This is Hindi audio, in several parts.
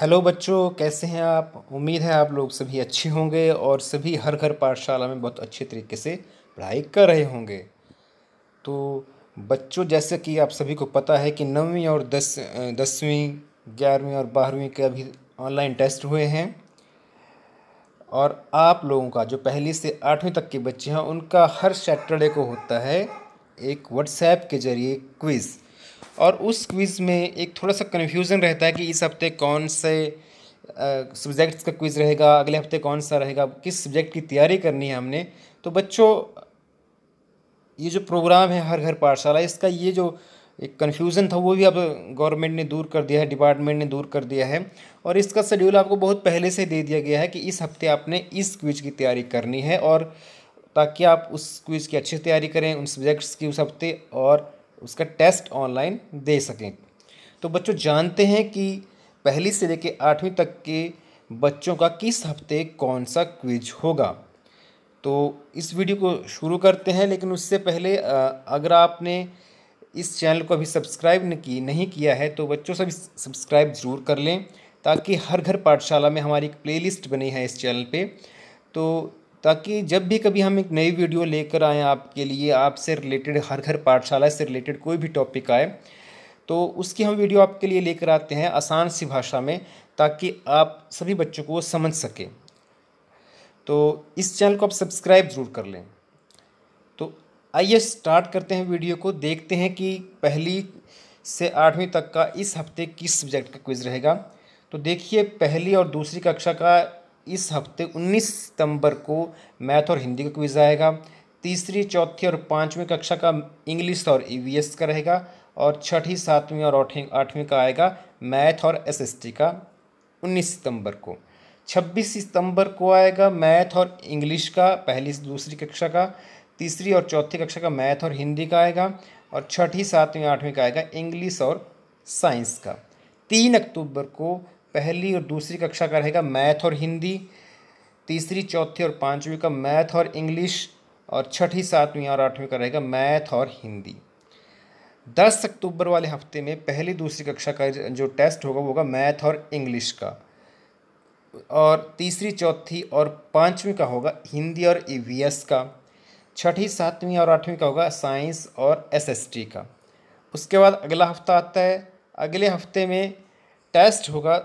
हेलो बच्चों कैसे हैं आप उम्मीद है आप लोग सभी अच्छे होंगे और सभी हर घर पाठशाला में बहुत अच्छे तरीके से पढ़ाई कर रहे होंगे तो बच्चों जैसे कि आप सभी को पता है कि नवीं और दस दसवीं ग्यारहवीं और बारहवीं के अभी ऑनलाइन टेस्ट हुए हैं और आप लोगों का जो पहली से आठवीं तक के बच्चे हैं उनका हर सैटरडे को होता है एक व्हाट्सएप के ज़रिए क्विज़ और उस क्विज़ में एक थोड़ा सा कन्फ्यूज़न रहता है कि इस हफ्ते कौन से सब्जेक्ट्स का क्विज़ रहेगा अगले हफ्ते कौन सा रहेगा किस सब्जेक्ट की तैयारी करनी है हमने तो बच्चों ये जो प्रोग्राम है हर घर पाठशाला इसका ये जो एक कन्फ्यूज़न था वो भी अब गवर्नमेंट ने दूर कर दिया है डिपार्टमेंट ने दूर कर दिया है और इसका शेड्यूल आपको बहुत पहले से दे दिया गया है कि इस हफ्ते आपने इस क्विज की तैयारी करनी है और ताकि आप उस क्विज़ की अच्छी तैयारी करें उन सब्जेक्ट्स की उस हफ्ते और उसका टेस्ट ऑनलाइन दे सकें तो बच्चों जानते हैं कि पहली से लेकर आठवीं तक के बच्चों का किस हफ्ते कौन सा क्विज होगा तो इस वीडियो को शुरू करते हैं लेकिन उससे पहले अगर आपने इस चैनल को अभी सब्सक्राइब नहीं की नहीं किया है तो बच्चों भी सब्सक्राइब ज़रूर कर लें ताकि हर घर पाठशाला में हमारी एक प्लेलिस्ट बनी है इस चैनल पे तो ताकि जब भी कभी हम एक नई वीडियो लेकर आएँ आपके लिए आपसे रिलेटेड हर घर पाठशाला से रिलेटेड कोई भी टॉपिक आए तो उसकी हम वीडियो आपके लिए लेकर आते हैं आसान सी भाषा में ताकि आप सभी बच्चों को समझ सकें तो इस चैनल को आप सब्सक्राइब ज़रूर कर लें तो आइए स्टार्ट करते हैं वीडियो को देखते हैं कि पहली से आठवीं तक का इस हफ्ते किस सब्जेक्ट का क्विज़ रहेगा तो देखिए पहली और दूसरी कक्षा का इस हफ्ते 19 सितंबर को मैथ और हिंदी का क्विज़ आएगा तीसरी चौथी और पाँचवीं कक्षा का इंग्लिश और ई e का रहेगा और छठी सातवीं और आठवीं का आएगा मैथ और एस का 19 सितंबर को 26 सितंबर को आएगा मैथ और इंग्लिश का पहली से दूसरी कक्षा का तीसरी और चौथी कक्षा का मैथ और हिंदी का आएगा और छठी सातवीं आठवीं का आएगा इंग्लिश और साइंस का तीन अक्टूबर को पहली और दूसरी कक्षा का रहेगा मैथ और हिंदी तीसरी चौथी और पाँचवीं का मैथ और इंग्लिश और छठी सातवीं और आठवीं का रहेगा मैथ और हिंदी दस अक्टूबर वाले हफ्ते में पहली दूसरी कक्षा का जो टेस्ट होगा वो होगा मैथ और इंग्लिश का और तीसरी चौथी और पाँचवीं का होगा हिंदी और ई का छठी सातवीं और आठवीं का होगा साइंस और एसएसटी का उसके बाद अगला हफ्ता आता है अगले हफ्ते में टेस्ट होगा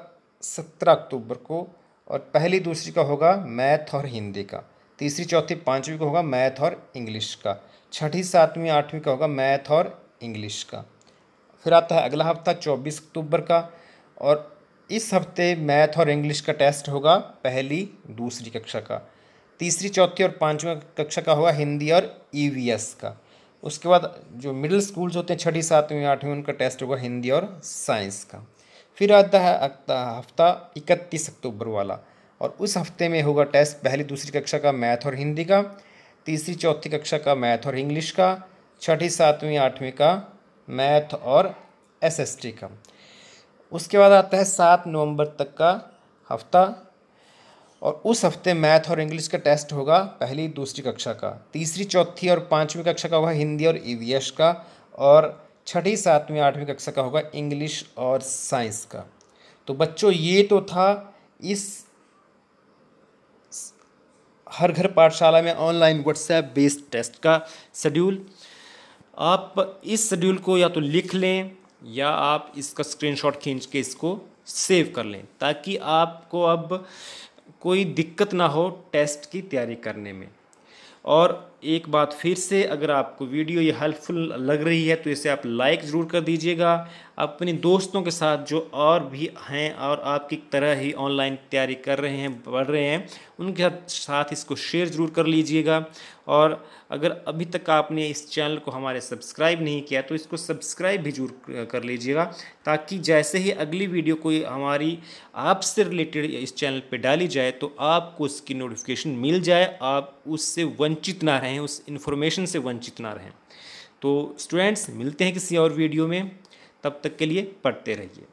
सत्रह अक्टूबर को और पहली दूसरी का होगा मैथ और हिंदी का तीसरी चौथी पाँचवीं का होगा मैथ और इंग्लिश का छठी सातवीं आठवीं का होगा मैथ और इंग्लिश का फिर आता है अगला हफ्ता चौबीस अक्टूबर का और इस हफ्ते मैथ और इंग्लिश का टेस्ट होगा पहली दूसरी कक्षा का तीसरी चौथी और पाँचवीं कक्षा का होगा हिंदी और ई e का उसके बाद जो मिडिल स्कूल्स होते हैं छठी सातवीं आठवीं उनका टेस्ट होगा हिंदी और साइंस का फिर आता है हफ्ता इकतीस अक्टूबर वाला और उस हफ्ते में होगा टेस्ट पहली दूसरी कक्षा का मैथ और हिंदी का तीसरी चौथी कक्षा का मैथ और इंग्लिश का छठी सातवीं आठवीं का मैथ और एसएसटी का उसके बाद आता है सात नवंबर तक का हफ्ता और उस हफ्ते मैथ और इंग्लिश का टेस्ट होगा पहली दूसरी कक्षा का तीसरी चौथी और पाँचवीं कक्षा का होगा हिंदी और ई e का और छठी सातवीं आठवीं कक्षा का होगा इंग्लिश और साइंस का तो बच्चों ये तो था इस हर घर पाठशाला में ऑनलाइन व्हाट्सएप बेस्ड टेस्ट का शेड्यूल आप इस शेड्यूल को या तो लिख लें या आप इसका स्क्रीनशॉट खींच के इसको सेव कर लें ताकि आपको अब कोई दिक्कत ना हो टेस्ट की तैयारी करने में और एक बात फिर से अगर आपको वीडियो ये हेल्पफुल लग रही है तो इसे आप लाइक ज़रूर कर दीजिएगा अपने दोस्तों के साथ जो और भी हैं और आपकी तरह ही ऑनलाइन तैयारी कर रहे हैं बढ़ रहे हैं उनके साथ इसको शेयर ज़रूर कर लीजिएगा और अगर अभी तक आपने इस चैनल को हमारे सब्सक्राइब नहीं किया तो इसको सब्सक्राइब भी जरूर कर लीजिएगा ताकि जैसे ही अगली वीडियो कोई हमारी आपसे रिलेटेड इस चैनल पर डाली जाए तो आपको उसकी नोटिफिकेशन मिल जाए आप उससे वंचित ना रहें चाहें उस इन्फॉर्मेशन से वंचित ना रहें तो स्टूडेंट्स मिलते हैं किसी और वीडियो में तब तक के लिए पढ़ते रहिए